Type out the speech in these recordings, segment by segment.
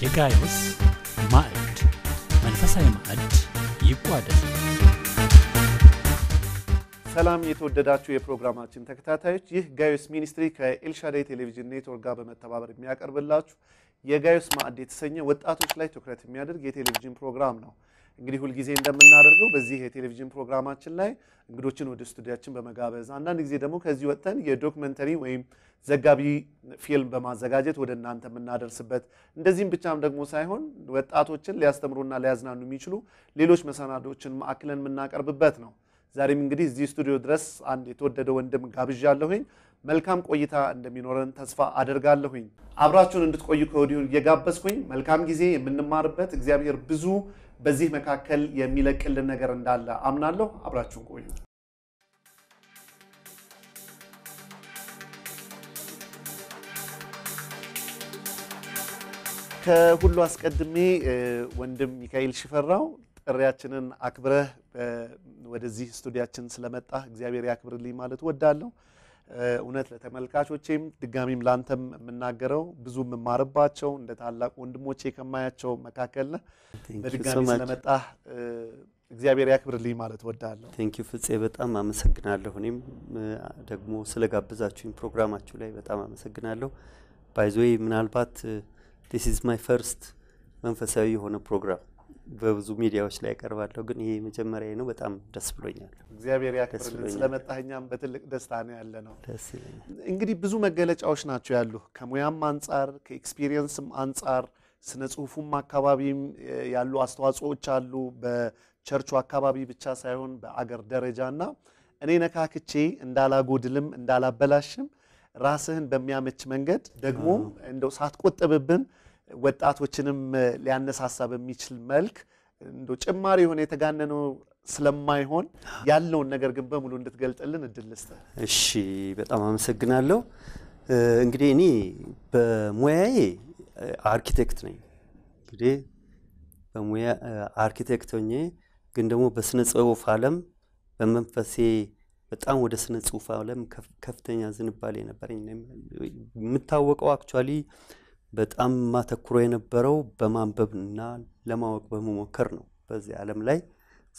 የጋይስ ማዕድ መንፈሳዊ ማዕድ ይቋደስ። ሰላም የተወደዳችሁ የፕሮግራማችን ተከታታዮች፣ ይህ ጋዮስ ሚኒስትሪ ከኤልሻዳይ ቴሌቪዥን ኔትወርክ ጋር በመተባበር የሚያቀርብላችሁ የጋዮስ ማዕድ የተሰኘ ወጣቶች ላይ ትኩረት የሚያደርግ የቴሌቪዥን ፕሮግራም ነው። እንግዲህ ሁልጊዜ እንደምናደርገው በዚህ የቴሌቪዥን ፕሮግራማችን ላይ እንግዶችን ወደ ስቱዲያችን በመጋበዝ አንዳንድ ጊዜ ደግሞ ከዚህ ወጥተን የዶክመንተሪ ወይም ዘጋቢ ፊልም በማዘጋጀት ወደ እናንተ የምናደርስበት እንደዚህም ብቻም ደግሞ ሳይሆን ወጣቶችን ሊያስተምሩና ሊያዝናኑ የሚችሉ ሌሎች መሰናዶችን ማዕከልን የምናቀርብበት ነው። ዛሬም እንግዲህ እዚህ ስቱዲዮ ድረስ አንድ የተወደደ ወንድም ጋብዣ አለሁኝ። መልካም ቆይታ እንደሚኖረን ተስፋ አደርጋለሁኝ። አብራችሁን እንድትቆዩ ከወዲሁ እየጋበዝኩኝ መልካም ጊዜ የምንማርበት እግዚአብሔር ብዙ በዚህ መካከል የሚለቅልን ነገር እንዳለ አምናለሁ። አብራችሁን ቆዩ። ከሁሉ አስቀድሜ ወንድም ሚካኤል ሽፈራው ጥሪያችንን አክብረህ ወደዚህ ስቱዲያችን ስለመጣህ እግዚአብሔር ያክብርልኝ ማለት ወዳለሁ። እውነት ለተመልካቾቼም ድጋሚም ላንተም የምናገረው ብዙ የምማርባቸው እንደ ታላቅ ወንድሞቼ ከማያቸው መካከል ነ በድጋሚ ስለመጣ እግዚአብሔር ያክብርልኝ ማለት ወዳለሁ። ቴንኪ ፍፄ፣ በጣም አመሰግናለሁ። እኔም ደግሞ ስለጋብዛችሁኝ ፕሮግራማችሁ ላይ በጣም አመሰግናለሁ። ባይዞይ ምናልባት ዲስ ኢዝ ማይ ፈርስት መንፈሳዊ የሆነ ፕሮግራም በብዙ ሚዲያዎች ላይ ያቀርባለሁ፣ ግን ይሄ መጀመሪያ ነው። በጣም ደስ ብሎኛል። እግዚአብሔር ያክብርልን። ስለመጣኛም በትልቅ ደስታ ነው ያለ ነው። ደስ ይለኛል። እንግዲህ ብዙ መገለጫዎች ናቸው ያሉ ከሙያም አንጻር ከኤክስፒሪየንስም አንጻር ስነ ጽሁፉም አካባቢም ያሉ አስተዋጽኦዎች አሉ። በቸርቹ አካባቢ ብቻ ሳይሆን በአገር ደረጃ እና እኔ ነካክቼ እንዳላጎድልም እንዳላበላሽም ራስህን በሚያመች መንገድ ደግሞ እንደው ሳትቆጥብብን ወጣቶችንም ሊያነሳሳ በሚችል መልክ እንዶ ጭማሪ የሆነ የተጋነነው ስለማይሆን ያለውን ነገር ግን በሙሉ እንድትገልጥልን እድል ልስጥ። እሺ፣ በጣም አመሰግናለሁ። እንግዲህ እኔ በሙያዬ አርኪቴክት ነኝ። እንግዲህ በሙያ አርኪቴክት ሆኜ ግን ደግሞ በስነ ጽሁፍ ዓለም በመንፈሴ በጣም ወደ ስነ ጽሁፍ ዓለም ከፍተኛ ዝንባሌ ነበረኝ። የምታወቀው አክቹዋሊ በጣም ማተኩሮ የነበረው በማንበብና ለማወቅ በመሞከር ነው። በዚህ ዓለም ላይ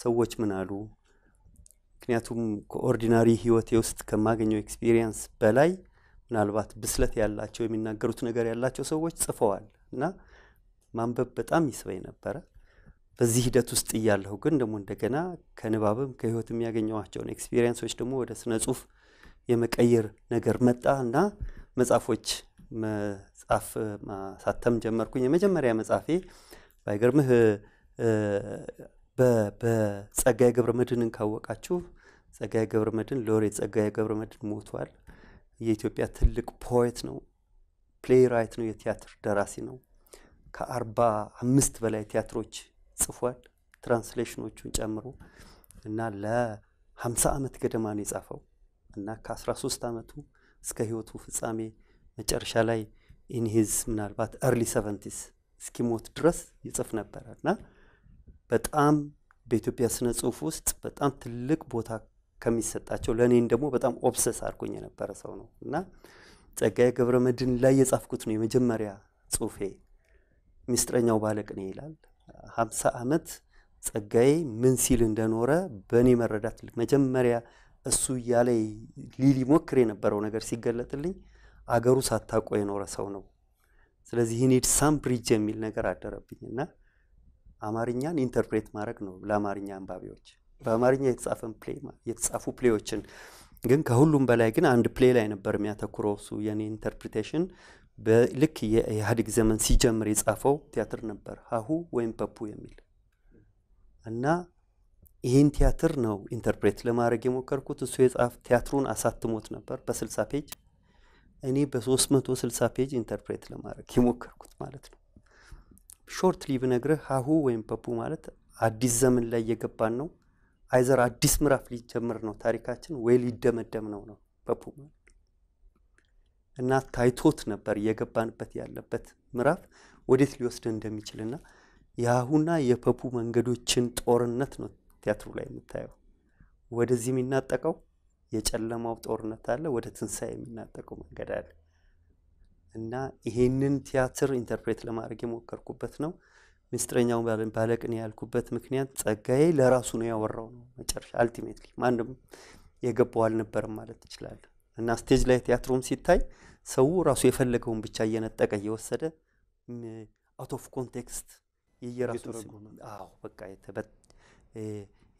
ሰዎች ምን አሉ? ምክንያቱም ከኦርዲናሪ ህይወቴ ውስጥ ከማገኘው ኤክስፒሪየንስ በላይ ምናልባት ብስለት ያላቸው የሚናገሩት ነገር ያላቸው ሰዎች ጽፈዋል እና ማንበብ በጣም ይስበኝ ነበረ። በዚህ ሂደት ውስጥ እያለሁ ግን ደግሞ እንደገና ከንባብም ከህይወት የሚያገኘዋቸውን ኤክስፒሪየንሶች ደግሞ ወደ ስነ ጽሁፍ የመቀየር ነገር መጣ እና መጽሐፎች መጽሐፍ ማሳተም ጀመርኩኝ። የመጀመሪያ መጽሐፌ ባይገርምህ በጸጋዬ ገብረ መድህንን ካወቃችሁ ጸጋዬ ገብረ መድህን ሎሬት ጸጋዬ ገብረ መድህን ሞቷል። የኢትዮጵያ ትልቅ ፖኤት ነው፣ ፕሌይ ራይት ነው፣ የቲያትር ደራሲ ነው። ከአርባ አምስት በላይ ቲያትሮች ጽፏል፣ ትራንስሌሽኖቹን ጨምሮ እና ለሀምሳ ዓመት ገደማ ነው የጻፈው እና ከአስራ ሶስት ዓመቱ እስከ ህይወቱ ፍጻሜ መጨረሻ ላይ ኢንሂዝ ምናልባት ኤርሊ ሰቨንቲስ እስኪሞት ድረስ ይጽፍ ነበረ እና በጣም በኢትዮጵያ ስነ ጽሁፍ ውስጥ በጣም ትልቅ ቦታ ከሚሰጣቸው ለእኔን ደግሞ በጣም ኦብሰስ አድርጎኝ የነበረ ሰው ነው እና ጸጋዬ ገብረ መድን ላይ የጻፍኩት ነው የመጀመሪያ ጽሁፌ ሚስጥረኛው ባለቅኔ ይላል ሀምሳ ዓመት ጸጋዬ ምን ሲል እንደኖረ በእኔ መረዳት መጀመሪያ እሱ እያለ ሊሊ ሞክር የነበረው ነገር ሲገለጥልኝ አገሩ ሳታውቆ የኖረ ሰው ነው። ስለዚህ ኒድ ሳም ብሪጅ የሚል ነገር አደረብኝ እና አማርኛን ኢንተርፕሬት ማድረግ ነው ለአማርኛ አንባቢዎች በአማርኛ የተጻፉ ፕሌዎችን ግን ከሁሉም በላይ ግን አንድ ፕሌ ላይ ነበር የሚያተኩረው እሱ የኔ ኢንተርፕሪቴሽን ልክ የኢህአዴግ ዘመን ሲጀምር የጻፈው ቲያትር ነበር ሀሁ ወይም ፐፑ የሚል እና ይህን ቲያትር ነው ኢንተርፕሬት ለማድረግ የሞከርኩት እሱ የጻፍ ቲያትሩን አሳትሞት ነበር በስልሳ ፔጅ እኔ በ360 ፔጅ ኢንተርፕሬት ለማድረግ የሞከርኩት ማለት ነው። ሾርት ሊቭ ነግርህ ሀሁ ወይም በቡ ማለት አዲስ ዘመን ላይ እየገባን ነው። አይዘር አዲስ ምዕራፍ ሊጀምር ነው ታሪካችን ወይ ሊደመደም ነው ነው በቡ እና ታይቶት ነበር እየገባንበት ያለበት ምዕራፍ ወዴት ሊወስድ እንደሚችልና የአሁና የፐፑ መንገዶችን ጦርነት ነው ቲያትሩ ላይ የምታየው። ወደዚህ የሚናጠቀው የጨለማው ጦርነት አለ፣ ወደ ትንሣኤ የሚናጠቀው መንገድ አለ እና ይሄንን ቲያትር ኢንተርፕሬት ለማድረግ የሞከርኩበት ነው። ምስጢረኛው ባለቅኔ ያልኩበት ምክንያት ጸጋዬ ለራሱ ነው ያወራው ነው። መጨረሻ አልቲሜትሊ ማንም የገባው አልነበርም ማለት ይችላል። እና ስቴጅ ላይ ቲያትሩም ሲታይ ሰው ራሱ የፈለገውን ብቻ እየነጠቀ እየወሰደ አውት ኦፍ ኮንቴክስት የየራሱ በቃ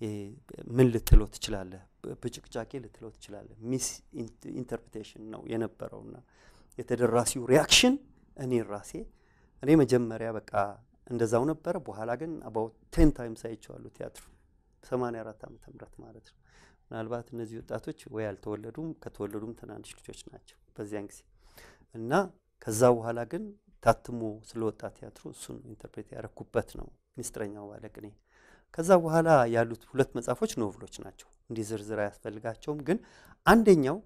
ምን ልትለው ትችላለህ? ብጭቅጫቄ ልትሎ ትችላለህ። ሚስ ኢንተርፕሬቴሽን ነው የነበረውና የተደራሲው ሪያክሽን እኔ ራሴ እኔ መጀመሪያ በቃ እንደዛው ነበረ። በኋላ ግን አባውት ቴን ታይምስ አይቸዋሉ ቲያትሩ 84 ዓመተ ምህረት ማለት ነው። ምናልባት እነዚህ ወጣቶች ወይ አልተወለዱም ከተወለዱም ትናንሽ ልጆች ናቸው በዚያን ጊዜ እና ከዛ በኋላ ግን ታትሞ ስለወጣ ቲያትሩ እሱን ኢንተርፕሬት ያረኩበት ነው ሚስጥረኛው ባለቅኔ። ከዛ በኋላ ያሉት ሁለት መጽሐፎች ኖቭሎች ናቸው። እንዲህ ዝርዝር አያስፈልጋቸውም። ግን አንደኛው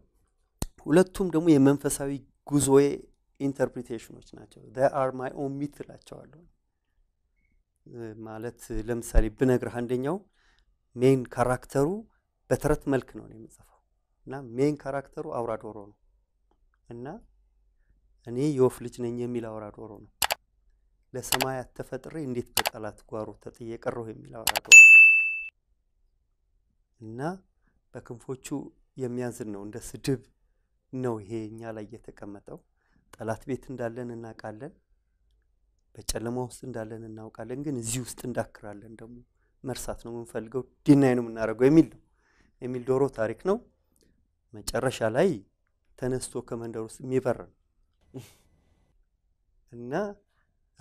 ሁለቱም ደግሞ የመንፈሳዊ ጉዞዬ ኢንተርፕሪቴሽኖች ናቸው። አር ማይ ኦን ሚት እላቸዋለሁ። ማለት ለምሳሌ ብነግርህ አንደኛው ሜን ካራክተሩ በተረት መልክ ነው የምጽፈው እና ሜን ካራክተሩ አውራ ዶሮ ነው እና እኔ የወፍ ልጅ ነኝ የሚል አውራ ዶሮ ነው ለሰማያት ተፈጥሬ እንዴት በጠላት ጓሮ ተጠየቀረሁ ቀረሁ የሚል አውራ እና በክንፎቹ የሚያዝን ነው። እንደ ስድብ ነው ይሄ እኛ ላይ የተቀመጠው። ጠላት ቤት እንዳለን እናውቃለን፣ በጨለማ ውስጥ እንዳለን እናውቃለን። ግን እዚህ ውስጥ እንዳክራለን ደግሞ መርሳት ነው የምንፈልገው፣ ዲናይ ነው የምናደርገው የሚል ነው የሚል ዶሮ ታሪክ ነው። መጨረሻ ላይ ተነስቶ ከመንደር ውስጥ የሚበር ነው እና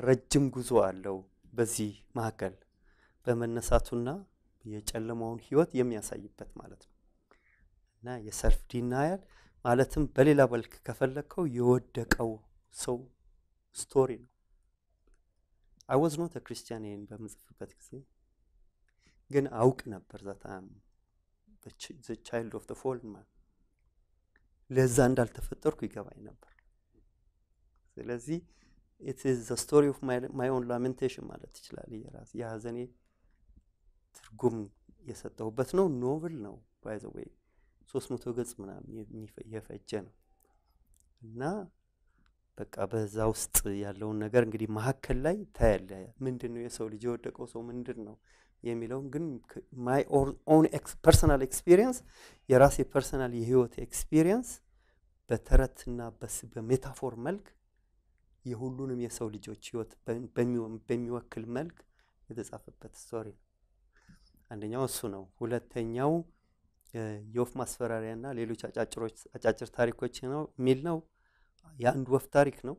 ረጅም ጉዞ አለው። በዚህ መካከል በመነሳቱና የጨለማውን ህይወት የሚያሳይበት ማለት ነው እና የሰልፍ ዲናያል ማለትም በሌላ መልክ ከፈለግከው የወደቀው ሰው ስቶሪ ነው። አይወዝ ኖት ክርስቲያን ይህን በምጽፍበት ጊዜ ግን አውቅ ነበር ዛታም ቻይልድ ኦፍ ፎል ለዛ እንዳልተፈጠርኩ ይገባኝ ነበር። ስለዚህ ኢት ኢዝ ዘ ስቶሪ ኦፍ ማይ ኦን ላሜንቴሽን ማለት ይችላል። የራስ የሀዘኔ ትርጉም የሰጠሁበት ነው። ኖቭል ነው ባይ ዘ ሶስት መቶ ገጽ ምናምን የፈጀ ነው እና በቃ በዛ ውስጥ ያለውን ነገር እንግዲህ መሀከል ላይ ታያለ። ምንድን ነው የሰው ልጅ የወደቀው ሰው ምንድን ነው የሚለውን ግን ማይ ኦን ፐርሰናል ኤክስፒሪየንስ የራሴ ፐርሰናል የህይወት ኤክስፒሪየንስ በተረትና በሜታፎር መልክ የሁሉንም የሰው ልጆች ህይወት በሚወክል መልክ የተጻፈበት ስቶሪ ነው። አንደኛው እሱ ነው። ሁለተኛው የወፍ ማስፈራሪያ እና ሌሎች አጫጭር ታሪኮች ነው የሚል ነው። የአንድ ወፍ ታሪክ ነው።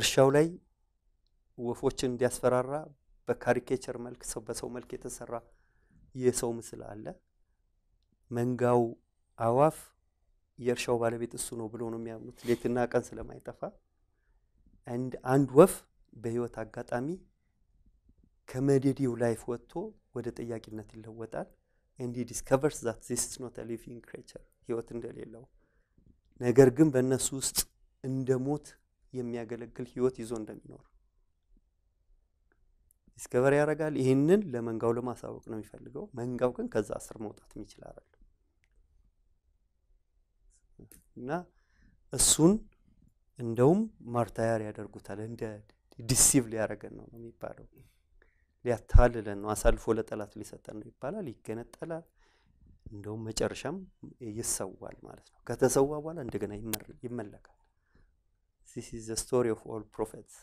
እርሻው ላይ ወፎችን እንዲያስፈራራ በካሪኬቸር መልክ በሰው መልክ የተሰራ የሰው ምስል አለ። መንጋው አዋፍ የእርሻው ባለቤት እሱ ነው ብሎ ነው የሚያምኑት። ሌትና ቀን ስለማይጠፋ አንድ ወፍ በህይወት አጋጣሚ ከመደዴው ላይፍ ወጥቶ ወደ ጠያቂነት ይለወጣል ኤንድ ዲስከቨርስ ዛት ዚስ ኢዝ ኖት ሊቪንግ ክሬቸር ህይወት እንደሌለው ነገር ግን በእነሱ ውስጥ እንደ ሞት የሚያገለግል ህይወት ይዞ እንደሚኖር ዲስከቨር ያደርጋል። ይህንን ለመንጋው ለማሳወቅ ነው የሚፈልገው። መንጋው ግን ከዛ ስር መውጣት የሚችል አይደለም እና እሱን እንደውም ማርታያር ያደርጉታል። እንደ ዲሲቭ ሊያደረገን ነው የሚባለው። ሊያታልለን ነው፣ አሳልፎ ለጠላት ሊሰጠን ነው ይባላል። ይገነጠላል። እንደውም መጨረሻም ይሰዋል ማለት ነው። ከተሰዋ በኋላ እንደገና ይመለካል። ዚስ ዘ ስቶሪ ኦፍ ኦል ፕሮፌትስ።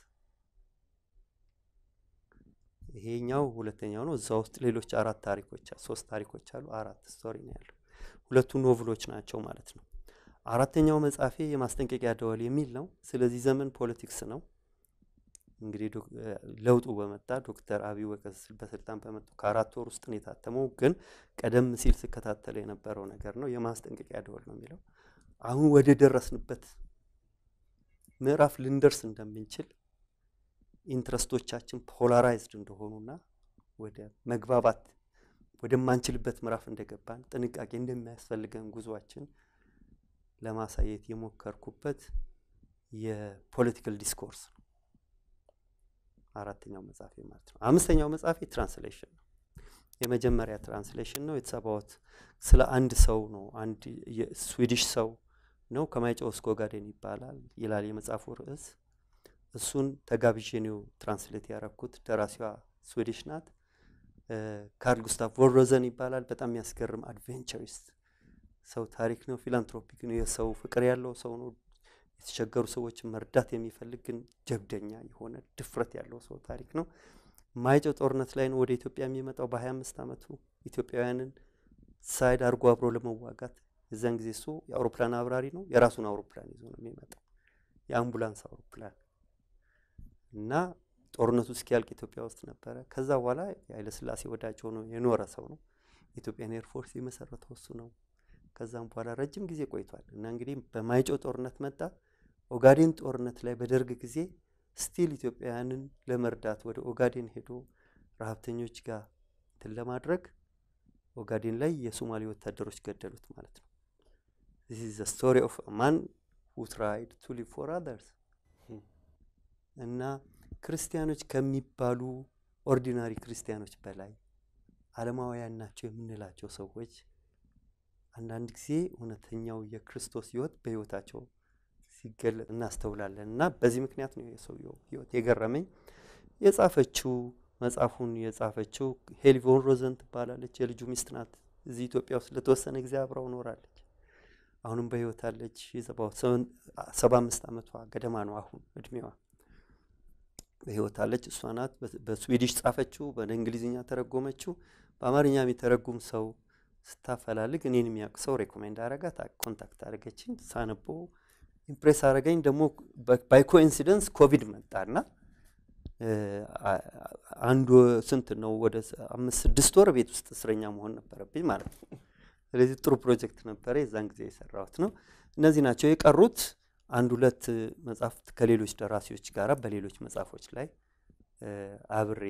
ይሄኛው ሁለተኛው ነው። እዛ ውስጥ ሌሎች አራት ታሪኮች ሶስት ታሪኮች አሉ። አራት ስቶሪ ነው ያለው። ሁለቱ ኖቭሎች ናቸው ማለት ነው። አራተኛው መጽሐፌ የማስጠንቀቂያ ደወል የሚል ነው። ስለዚህ ዘመን ፖለቲክስ ነው። እንግዲህ ለውጡ በመጣ ዶክተር አብይ በስልጣን በመጡ ከአራት ወር ውስጥ ነው የታተመው። ግን ቀደም ሲል ስከታተለ የነበረው ነገር ነው። የማስጠንቀቂያ ደወል ነው የሚለው አሁን ወደ ደረስንበት ምዕራፍ ልንደርስ እንደምንችል ኢንትረስቶቻችን ፖላራይዝድ እንደሆኑና ወደ መግባባት ወደማንችልበት ምዕራፍ እንደገባን ጥንቃቄ እንደሚያስፈልገን ጉዟችን ለማሳየት የሞከርኩበት የፖለቲካል ዲስኮርስ ነው። አራተኛው መጽሐፌ ማለት ነው። አምስተኛው መጽሐፌ ትራንስሌሽን ነው። የመጀመሪያ ትራንስሌሽን ነው። የተሰባዎት ስለ አንድ ሰው ነው። አንድ የስዊድሽ ሰው ነው። ከማይጨው ስኮጋዴን ይባላል ይላል የመጽሐፉ ርዕስ። እሱን ተጋብዤ ነው ትራንስሌት ያረኩት። ደራሲዋ ስዊድሽ ናት። ካርል ጉስታፍ ቮልሮዘን ይባላል። በጣም የሚያስገርም አድቬንቸሪስት ሰው ታሪክ ነው፣ ፊላንትሮፒ ነው፣ የሰው ፍቅር ያለው ሰው ነው። የተቸገሩ ሰዎችን መርዳት የሚፈልግ ግን ጀብደኛ የሆነ ድፍረት ያለው ሰው ታሪክ ነው። ማይጨው ጦርነት ላይ ነው ወደ ኢትዮጵያ የሚመጣው በ አምስት ዓመቱ ኢትዮጵያውያንን ሳይድ አድርጎ አብሮ ለመዋጋት የዛን ጊዜ እሱ የአውሮፕላን አብራሪ ነው። የራሱን አውሮፕላን ይዞ ነው የሚመጣው የአምቡላንስ አውሮፕላን እና ጦርነቱ እስኪያልቅ ኢትዮጵያ ውስጥ ነበረ። ከዛ በኋላ ስላሴ ወዳጅ ሆኖ የኖረ ሰው ነው። የኢትዮጵያን ኤርፎርስ የመሰረተው እሱ ነው። ከዛም በኋላ ረጅም ጊዜ ቆይቷል እና እንግዲህ በማይጮ ጦርነት መጣ። ኦጋዴን ጦርነት ላይ በደርግ ጊዜ ስቲል ኢትዮጵያውያንን ለመርዳት ወደ ኦጋዴን ሄዶ ረሀብተኞች ጋር እንትን ለማድረግ ኦጋዴን ላይ የሶማሌ ወታደሮች ገደሉት ማለት ነው። ዚስ ኢዝ ስቶሪ ኦፍ ማን ሁ ትራይድ ቱ ሊቭ ፎር አዘርስ እና ክርስቲያኖች ከሚባሉ ኦርዲናሪ ክርስቲያኖች በላይ አለማውያን ናቸው የምንላቸው ሰዎች አንዳንድ ጊዜ እውነተኛው የክርስቶስ ህይወት በህይወታቸው ሲገለጥ እናስተውላለን እና በዚህ ምክንያት ነው የሰውየው ህይወት የገረመኝ። የጻፈችው መጽሐፉን የጻፈችው ሄሊ ሮዘን ትባላለች። የልጁ ሚስት ናት። እዚህ ኢትዮጵያ ውስጥ ለተወሰነ ጊዜ አብራው ኖራለች። አሁንም በህይወት አለች። ሰባ አምስት ዓመቷ ገደማ ነው አሁን እድሜዋ በህይወት አለች። እሷ ናት በስዊዲሽ ጻፈችው፣ በእንግሊዝኛ ተረጎመችው። በአማርኛ የተረጉም ሰው ስታፈላልግ እኔን የሚያውቅ ሰው ሬኮሜንድ አረጋት ኮንታክት አረገችኝ ሳነቦ ኢምፕሬስ አረገኝ ደግሞ ባይ ኮኢንሲደንስ ኮቪድ መጣና አንዱ ስንት ነው ወደ አምስት ስድስት ወር ቤት ውስጥ እስረኛ መሆን ነበረብኝ ማለት ነው ስለዚህ ጥሩ ፕሮጀክት ነበረ የዛን ጊዜ የሰራሁት ነው እነዚህ ናቸው የቀሩት አንድ ሁለት መጽሐፍት ከሌሎች ደራሲዎች ጋር በሌሎች መጽሐፎች ላይ አብሬ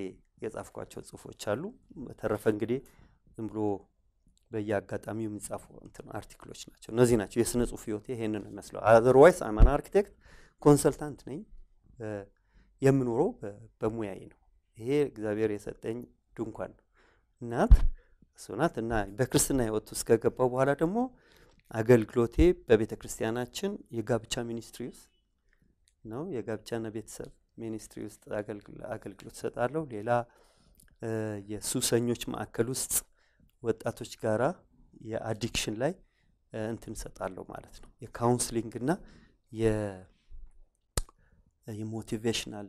የጻፍኳቸው ጽሁፎች አሉ በተረፈ እንግዲህ ዝም ብሎ በየአጋጣሚው የሚጻፉ አርቲክሎች ናቸው። እነዚህ ናቸው የስነ ጽሁፍ ህይወቴ ይሄንን ነው አዘርዋይስ አማን አርክቴክት ኮንሰልታንት ነኝ። የምኖረው በሙያዬ ነው። ይሄ እግዚአብሔር የሰጠኝ ድንኳን ነው። እናት እሱናት እና በክርስትና ህይወት ውስጥ ከገባው በኋላ ደግሞ አገልግሎቴ በቤተ ክርስቲያናችን የጋብቻ ሚኒስትሪ ውስጥ ነው። የጋብቻና ቤተሰብ ሚኒስትሪ ውስጥ አገልግሎት ሰጣለሁ ሌላ የሱሰኞች ማዕከል ውስጥ ወጣቶች ጋራ የአዲክሽን ላይ እንትን ሰጣለሁ ማለት ነው። የካውንስሊንግ እና የሞቲቬሽናል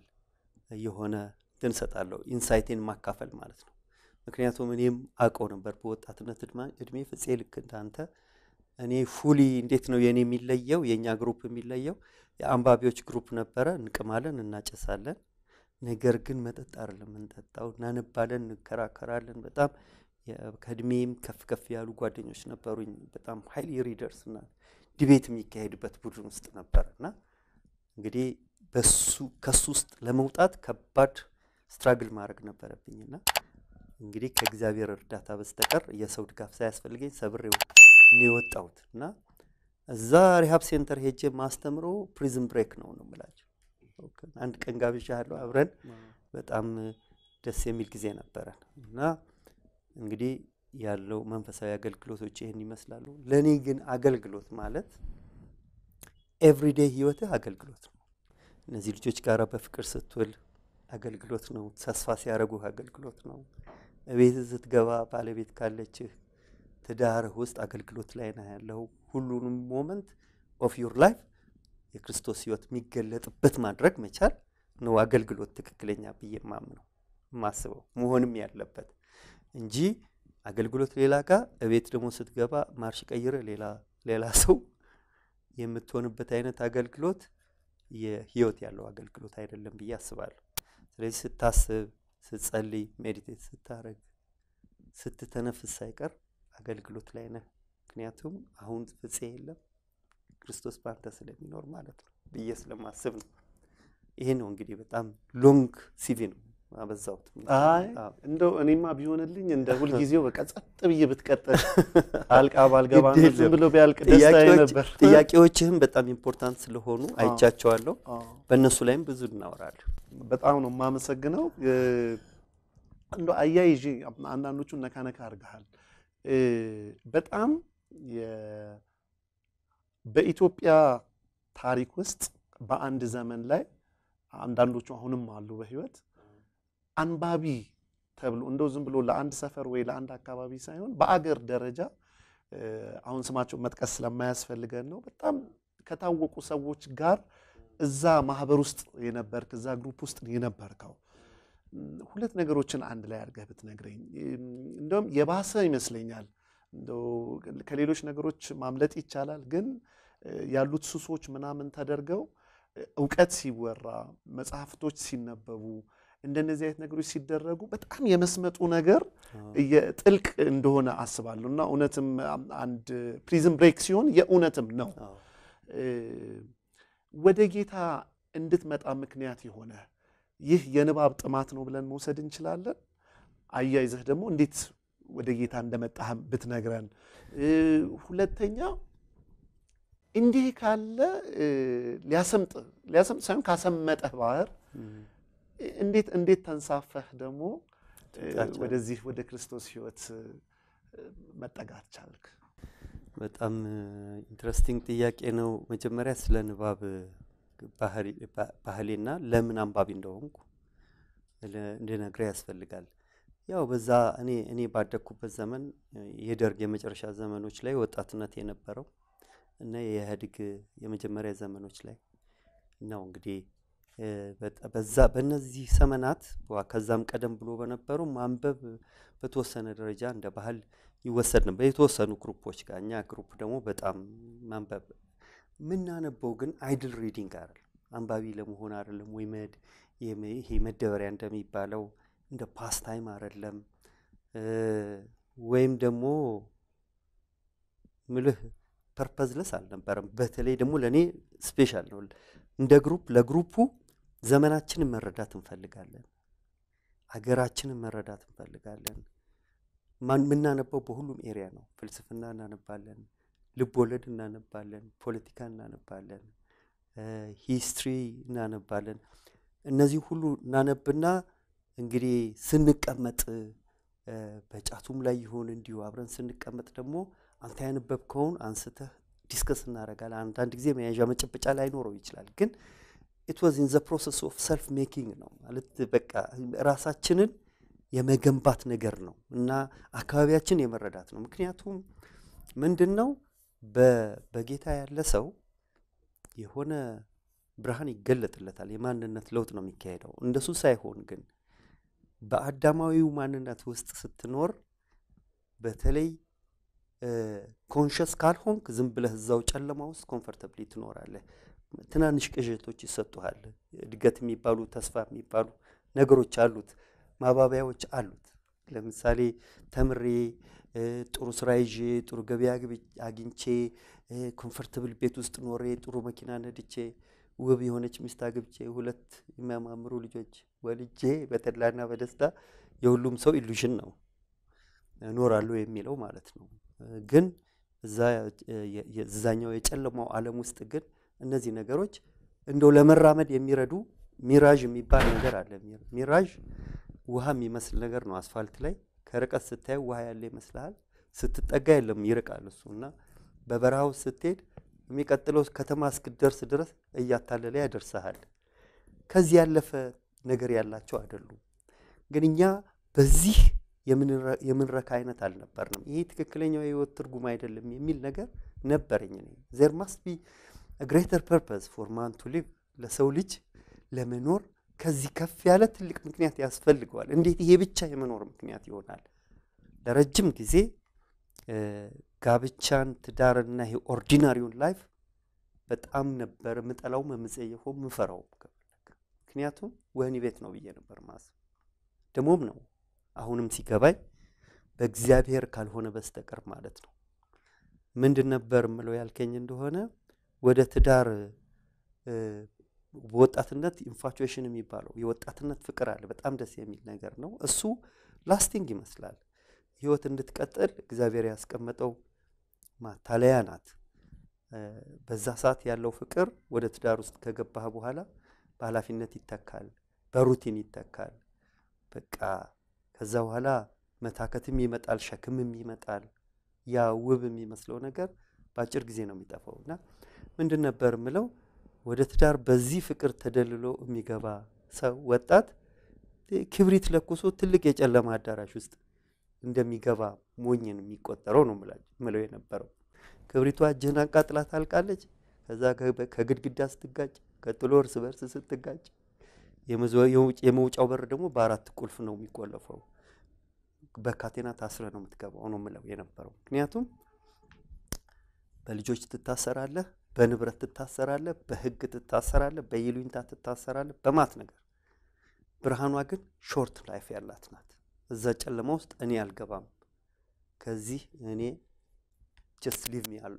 የሆነ እንትን ሰጣለሁ ኢንሳይቴን ማካፈል ማለት ነው። ምክንያቱም እኔም አውቀው ነበር በወጣትነት እድሜ ፍፄ ልክ እንዳንተ እኔ ፉሊ እንዴት ነው የእኔ የሚለየው የእኛ ግሩፕ የሚለየው የአንባቢዎች ግሩፕ ነበረ። እንቅማለን፣ እናጨሳለን። ነገር ግን መጠጥ አይደለም የምንጠጣው። እናነባለን፣ እንከራከራለን። በጣም ከእድሜም ከፍ ከፍ ያሉ ጓደኞች ነበሩኝ። በጣም ሀይሊ ሪደርስ እና ዲቤት የሚካሄድበት ቡድን ውስጥ ነበር እና እንግዲህ በሱ ከሱ ውስጥ ለመውጣት ከባድ ስትራግል ማድረግ ነበረብኝ እና እንግዲህ ከእግዚአብሔር እርዳታ በስተቀር የሰው ድጋፍ ሳያስፈልገኝ ሰብሬው ነው የወጣሁት እና እዛ ሪሃብ ሴንተር ሄጄ ማስተምሮ ፕሪዝን ብሬክ ነው ነው የምላቸው። አንድ ቀን አለው አብረን በጣም ደስ የሚል ጊዜ ነበረ እና እንግዲህ ያለው መንፈሳዊ አገልግሎቶች ይህን ይመስላሉ። ለእኔ ግን አገልግሎት ማለት ኤቭሪዴ ህይወትህ አገልግሎት ነው። እነዚህ ልጆች ጋር በፍቅር ስትውል አገልግሎት ነው። ተስፋ ሲያደርጉህ አገልግሎት ነው። ቤት ስትገባ ባለቤት ካለችህ ትዳርህ ውስጥ አገልግሎት ላይ ነው ያለው። ሁሉንም ሞመንት ኦፍ ዩር ላይፍ የክርስቶስ ህይወት የሚገለጥበት ማድረግ መቻል ነው አገልግሎት ትክክለኛ ብዬ ማምነው ማስበው መሆንም ያለበት እንጂ አገልግሎት ሌላ ጋ እቤት ደግሞ ስትገባ ማርሽ ቀይረ ሌላ ሰው የምትሆንበት አይነት አገልግሎት የህይወት ያለው አገልግሎት አይደለም ብዬ አስባለሁ። ስለዚህ ስታስብ፣ ስትጸልይ፣ ሜዲቴት ስታረግ፣ ስትተነፍስ ሳይቀር አገልግሎት ላይ ነህ። ምክንያቱም አሁን ፍፄ የለም ክርስቶስ በአንተ ስለሚኖር ማለት ነው ብዬ ስለማስብ ነው። ይሄ ነው እንግዲህ በጣም ሎንግ ሲቪ ነው። አበዛሁት። አይ እንደው እኔማ ቢሆንልኝ እንደ ሁልጊዜው በቃ ጸጥ ብዬ ብትቀጥል አልቃ ባልገባ ዝም ብሎ ቢያልቅ ደስታዬ ነበር። ጥያቄዎችህም በጣም ኢምፖርታንት ስለሆኑ አይቻቸዋለሁ። በእነሱ ላይም ብዙ እናወራለን። በጣም ነው የማመሰግነው። እንደ አያይዤ አንዳንዶቹ ነካነካ አድርገሃል። በጣም በኢትዮጵያ ታሪክ ውስጥ በአንድ ዘመን ላይ አንዳንዶቹ አሁንም አሉ በህይወት አንባቢ ተብሎ እንደው ዝም ብሎ ለአንድ ሰፈር ወይ ለአንድ አካባቢ ሳይሆን በአገር ደረጃ አሁን ስማቸው መጥቀስ ስለማያስፈልገን ነው። በጣም ከታወቁ ሰዎች ጋር እዛ ማህበር ውስጥ የነበርክ እዛ ግሩፕ ውስጥ የነበርከው ሁለት ነገሮችን አንድ ላይ አድርገህ ብትነግረኝ እንደውም የባሰ ይመስለኛል። ከሌሎች ነገሮች ማምለጥ ይቻላል፣ ግን ያሉት ሱሶች ምናምን ተደርገው እውቀት ሲወራ መጽሐፍቶች ሲነበቡ እንደነዚህ አይነት ነገሮች ሲደረጉ በጣም የመስመጡ ነገር ጥልቅ እንደሆነ አስባለሁ እና እውነትም አንድ ፕሪዝም ብሬክ ሲሆን የእውነትም ነው ወደ ጌታ እንድትመጣ ምክንያት የሆነ ይህ የንባብ ጥማት ነው ብለን መውሰድ እንችላለን። አያይዘህ ደግሞ እንዴት ወደ ጌታ እንደመጣህም ብትነግረን። ሁለተኛ እንዲህ ካለ ሊያሰምጥ ሳይሆን ካሰመጠህ ባህር እንዴት እንዴት ተንሳፈህ ደግሞ ወደዚህ ወደ ክርስቶስ ህይወት መጠጋት ቻልክ? በጣም ኢንትረስቲንግ ጥያቄ ነው። መጀመሪያ ስለ ንባብ ባህሌና ለምን አንባቢ እንደሆንኩ እንድነግረ ያስፈልጋል። ያው በዛ እኔ እኔ ባደግኩበት ዘመን የደርግ የመጨረሻ ዘመኖች ላይ ወጣትነት የነበረው እና የኢህአዴግ የመጀመሪያ ዘመኖች ላይ ነው እንግዲህ በዛ በእነዚህ ሰመናት ከዛም ቀደም ብሎ በነበሩ ማንበብ በተወሰነ ደረጃ እንደ ባህል ይወሰድ ነበር፣ የተወሰኑ ግሩፖች ጋር። እኛ ግሩፕ ደግሞ በጣም ማንበብ የምናነበው ግን አይድል ሪዲንግ አይደለም፣ አንባቢ ለመሆን አይደለም፣ ወይ መድ ይሄ መደበሪያ እንደሚባለው እንደ ፓስታይም አይደለም። ወይም ደግሞ ምልህ ፐርፐዝለስ አልነበረም። በተለይ ደግሞ ለእኔ ስፔሻል ነው እንደ ግሩፕ ለግሩፑ ዘመናችንን መረዳት እንፈልጋለን። አገራችንን መረዳት እንፈልጋለን። የምናነበው በሁሉም ኤሪያ ነው። ፍልስፍና እናነባለን፣ ልቦለድ እናነባለን፣ ፖለቲካ እናነባለን፣ ሂስትሪ እናነባለን። እነዚህ ሁሉ እናነብና እንግዲህ ስንቀመጥ በጫቱም ላይ ይሆን እንዲሁ አብረን ስንቀመጥ ደግሞ አንተ ያነበብከውን አንስተህ ዲስከስ እናደርጋለን። አንዳንድ ጊዜ መያዣ መጨበጫ ላይኖረው ይችላል ግን ኢት ዋዝ ኢን ዘ ፕሮሰስ ኦፍ ሰልፍ ሜኪንግ ነው ማለት በቃ ራሳችንን የመገንባት ነገር ነው እና አካባቢያችን የመረዳት ነው። ምክንያቱም ምንድን ነው በጌታ ያለ ሰው የሆነ ብርሃን ይገለጥለታል። የማንነት ለውጥ ነው የሚካሄደው። እንደሱ ሳይሆን ግን በአዳማዊው ማንነት ውስጥ ስትኖር በተለይ ኮንሽስ ካልሆንክ ዝም ብለህ እዛው ጨለማ ውስጥ ኮንፈርተብሊ ትኖራለህ። ትናንሽ ቅዠቶች ይሰጡሃል። እድገት የሚባሉ ተስፋ የሚባሉ ነገሮች አሉት፣ ማባቢያዎች አሉት። ለምሳሌ ተምሬ ጥሩ ስራ ይዤ ጥሩ ገበያ አግኝቼ ኮንፈርተብል ቤት ውስጥ ኖሬ ጥሩ መኪና ነድቼ ውብ የሆነች ሚስት አግብቼ ሁለት የሚያማምሩ ልጆች ወልጄ በተድላና በደስታ የሁሉም ሰው ኢሉዥን ነው እኖራለሁ የሚለው ማለት ነው። ግን እዛኛው የጨለማው ዓለም ውስጥ ግን እነዚህ ነገሮች እንደው ለመራመድ የሚረዱ ሚራዥ የሚባል ነገር አለ። ሚራዥ ውሃ የሚመስል ነገር ነው። አስፋልት ላይ ከርቀት ስታየው ውሃ ያለ ይመስልሃል። ስትጠጋ የለም ይርቃል እሱ እና በበረሃው ስትሄድ የሚቀጥለው ከተማ እስክደርስ ድረስ እያታለለ ያደርሰሃል። ከዚህ ያለፈ ነገር ያላቸው አይደሉም። ግን እኛ በዚህ የምንረካ አይነት አልነበርንም። ይሄ ትክክለኛው የህይወት ትርጉም አይደለም የሚል ነገር ነበረኝ። ዘር ማስት ቢ ግሬተር ፐርፐስ ፎር ማን ቱ ሊቭ ለሰው ልጅ ለመኖር ከዚህ ከፍ ያለ ትልቅ ምክንያት ያስፈልገዋል። እንዴት ይሄ ብቻ የመኖር ምክንያት ይሆናል? ለረጅም ጊዜ ጋብቻን፣ ትዳርና ይሄ ኦርዲናሪውን ላይፍ በጣም ነበር ምጠላው፣ መምጸየፈው፣ ምፈራው። ምክንያቱም ወህኒ ቤት ነው ብዬ ነበር ማስብ ደሞም ነው አሁንም ሲገባኝ በእግዚአብሔር ካልሆነ በስተቀር ማለት ነው። ምንድን ነበር ምለው ያልከኝ እንደሆነ ወደ ትዳር በወጣትነት ኢንፋቹዌሽን የሚባለው የወጣትነት ፍቅር አለ። በጣም ደስ የሚል ነገር ነው። እሱ ላስቲንግ ይመስላል። ህይወት እንድትቀጥል እግዚአብሔር ያስቀመጠው ማታለያ ናት። በዛ ሰዓት ያለው ፍቅር ወደ ትዳር ውስጥ ከገባህ በኋላ በኃላፊነት ይተካል፣ በሩቲን ይተካል። በቃ ከዛ በኋላ መታከትም ይመጣል፣ ሸክምም ይመጣል። ያ ውብ የሚመስለው ነገር በአጭር ጊዜ ነው የሚጠፋው። እና ምንድን ነበር ምለው ወደ ትዳር በዚህ ፍቅር ተደልሎ የሚገባ ሰው ወጣት ክብሪት ለኩሶ ትልቅ የጨለማ አዳራሽ ውስጥ እንደሚገባ ሞኝን የሚቆጠረው ነው ምለው የነበረው። ክብሪቷ እጅህን አንቃጥላ ታልቃለች። ከዛ ከግድግዳ ስትጋጭ፣ ቀጥሎ እርስ በርስ ስትጋጭ፣ የመውጫው በር ደግሞ በአራት ቁልፍ ነው የሚቆለፈው። በካቴና ታስረ ነው የምትገባው ነው ምለው የነበረው። ምክንያቱም በልጆች ትታሰራለህ፣ በንብረት ትታሰራለህ፣ በህግ ትታሰራለህ፣ በይሉኝታ ትታሰራለህ፣ በማት ነገር። ብርሃኗ ግን ሾርት ላይፍ ያላት ናት። እዛ ጨለማ ውስጥ እኔ አልገባም። ከዚህ እኔ ጀስት ሊቭ ሚ አሉ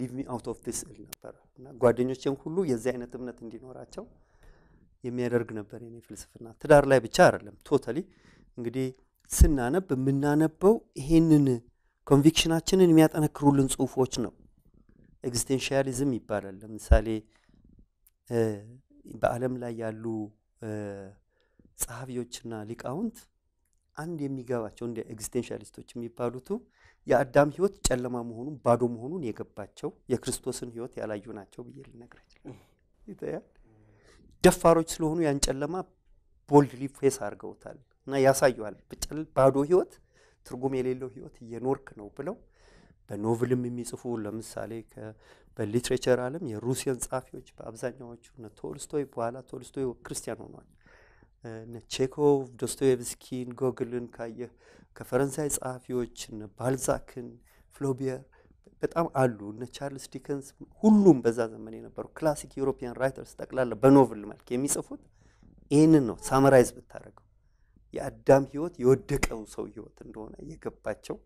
ሊቭ ሚ አውት ኦፍ ዲስ እል ነበረ እና ጓደኞቼም ሁሉ የዚህ አይነት እምነት እንዲኖራቸው የሚያደርግ ነበር የኔ ፍልስፍና። ትዳር ላይ ብቻ አይደለም ቶታሊ እንግዲህ ስናነብ የምናነበው ይሄንን ኮንቪክሽናችንን የሚያጠነክሩልን ጽሁፎች ነው። ኤግዚስቴንሻሊዝም ይባላል። ለምሳሌ በዓለም ላይ ያሉ ጸሐፊዎችና ሊቃውንት አንድ የሚገባቸው እንደ ኤግዚስቴንሻሊስቶች የሚባሉቱ የአዳም ህይወት ጨለማ መሆኑን ባዶ መሆኑን የገባቸው የክርስቶስን ህይወት ያላዩ ናቸው ብዬ ልነግር ደፋሮች ስለሆኑ ያን ጨለማ ቦልድሊ ፌስ አድርገውታል። እና ያሳየዋል። ብጭል ባዶ ህይወት ትርጉም የሌለው ህይወት እየኖርክ ነው ብለው በኖቭልም የሚጽፉ ለምሳሌ በሊትሬቸር አለም የሩሲያን ጸሐፊዎች በአብዛኛዎቹ እነ ቶልስቶይ በኋላ ቶልስቶይ ክርስቲያን ሆኗል። እነ ቼኮቭ ዶስቶየቭስኪን፣ ጎግልን ካየህ ከፈረንሳይ ጸሐፊዎች እነ ባልዛክን፣ ፍሎቢየር በጣም አሉ። እነ ቻርልስ ዲከንስ ሁሉም በዛ ዘመን የነበሩ ክላሲክ ዩሮፒያን ራይተርስ ጠቅላላ በኖቭል መልክ የሚጽፉት ይህንን ነው ሳመራይዝ ብታደረገው የአዳም ህይወት የወደቀው ሰው ህይወት እንደሆነ የገባቸው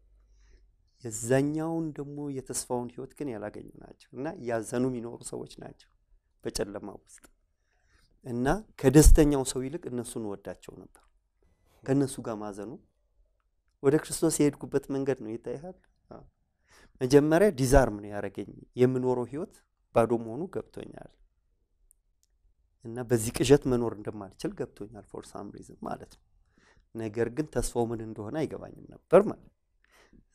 የዛኛውን ደግሞ የተስፋውን ህይወት ግን ያላገኙ ናቸው እና እያዘኑ የሚኖሩ ሰዎች ናቸው በጨለማ ውስጥ እና ከደስተኛው ሰው ይልቅ እነሱን ወዳቸው ነበር ከእነሱ ጋር ማዘኑ ወደ ክርስቶስ የሄድኩበት መንገድ ነው ይታይሃል መጀመሪያ ዲዛርም ነው ያደረገኝ የምኖረው ህይወት ባዶ መሆኑ ገብቶኛል እና በዚህ ቅዠት መኖር እንደማልችል ገብቶኛል ፎር ሳም ሪዝን ማለት ነው ነገር ግን ተስፋው ምን እንደሆነ አይገባኝም ነበር ማለት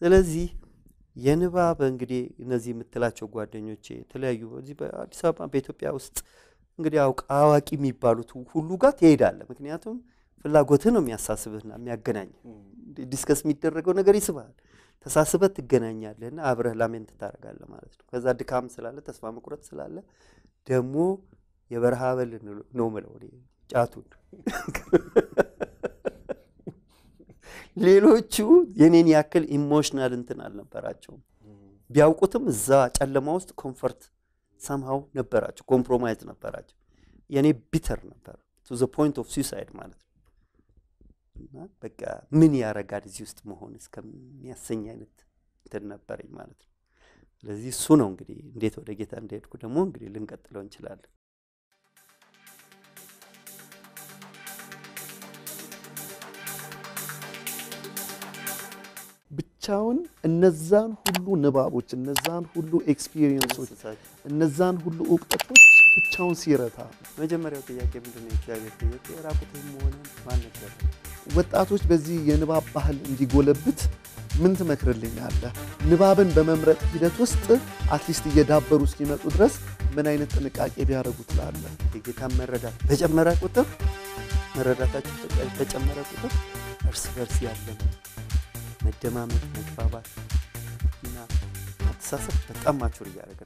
ስለዚህ የንባብ እንግዲህ እነዚህ የምትላቸው ጓደኞቼ የተለያዩ እዚህ በአዲስ አበባ በኢትዮጵያ ውስጥ እንግዲህ አዋቂ የሚባሉት ሁሉ ጋር ትሄዳለ ምክንያቱም ፍላጎትህ ነው የሚያሳስብህና የሚያገናኝ ዲስከስ የሚደረገው ነገር ይስብሃል ተሳስበህ ትገናኛለህና አብረህ ላሜንት ታደርጋለህ ማለት ነው ከዛ ድካም ስላለ ተስፋ መቁረጥ ስላለ ደግሞ የበረሃ በል ነው ምለው ጫቱን ሌሎቹ የኔን ያክል ኢሞሽናል እንትን አልነበራቸውም። ቢያውቁትም እዛ ጨለማ ውስጥ ኮንፈርት ሰምሃው ነበራቸው፣ ኮምፕሮማይዝ ነበራቸው። የኔ ቢተር ነበር ቱ ዘ ፖይንት ኦፍ ሱሳይድ ማለት ነው። እና በቃ ምን ያረጋል እዚህ ውስጥ መሆን እስከሚያሰኝ አይነት እንትን ነበረኝ ማለት ነው። ስለዚህ እሱ ነው እንግዲህ እንዴት ወደ ጌታ እንደሄድኩ ደግሞ እንግዲህ ልንቀጥለው እንችላለን። ብቻውን እነዛን ሁሉ ንባቦች፣ እነዛን ሁሉ ኤክስፒሪየንሶች፣ እነዛን ሁሉ እውቀቶች ብቻውን ሲረታ መጀመሪያው ጥያቄ ምንድን ነው? የእግዚአብሔር ጥያቄ ራቁትህን ማን ወጣቶች በዚህ የንባብ ባህል እንዲጎለብት ምን ትመክርልኛለህ? ንባብን በመምረጥ ሂደት ውስጥ አትሊስት እየዳበሩ እስኪመጡ ድረስ ምን አይነት ጥንቃቄ ቢያደርጉ ትላለህ? የጌታን መረዳት በጨመረ ቁጥር መረዳታቸው በጨመረ ቁጥር እርስ በርስ ያለን መደማመጥ፣ መግባባት እና አተሳሰብ በጣም ማቹር እያደረገ